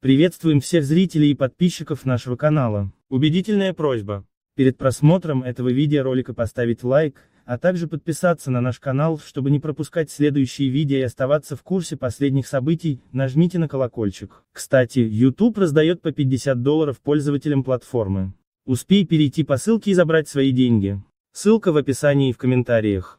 Приветствуем всех зрителей и подписчиков нашего канала. Убедительная просьба. Перед просмотром этого видеоролика поставить лайк, а также подписаться на наш канал, чтобы не пропускать следующие видео и оставаться в курсе последних событий, нажмите на колокольчик. Кстати, YouTube раздает по 50 долларов пользователям платформы. Успей перейти по ссылке и забрать свои деньги. Ссылка в описании и в комментариях.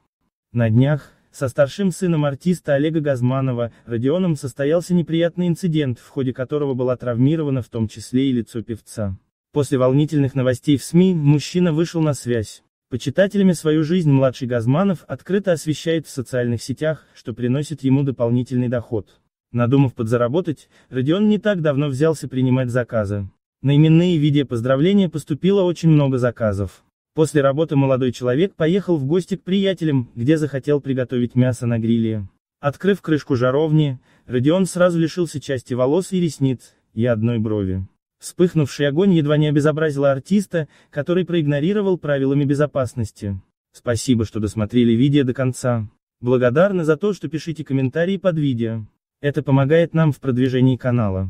На днях, со старшим сыном артиста Олега Газманова, Родионом состоялся неприятный инцидент, в ходе которого была травмирована в том числе и лицо певца. После волнительных новостей в СМИ, мужчина вышел на связь. Почитателями свою жизнь младший Газманов открыто освещает в социальных сетях, что приносит ему дополнительный доход. Надумав подзаработать, Родион не так давно взялся принимать заказы. На именные видео поздравления поступило очень много заказов. После работы молодой человек поехал в гости к приятелям, где захотел приготовить мясо на гриле. Открыв крышку жаровни, Родион сразу лишился части волос и ресниц, и одной брови. Вспыхнувший огонь едва не обезобразил артиста, который проигнорировал правилами безопасности. Спасибо, что досмотрели видео до конца. Благодарны за то, что пишите комментарии под видео. Это помогает нам в продвижении канала.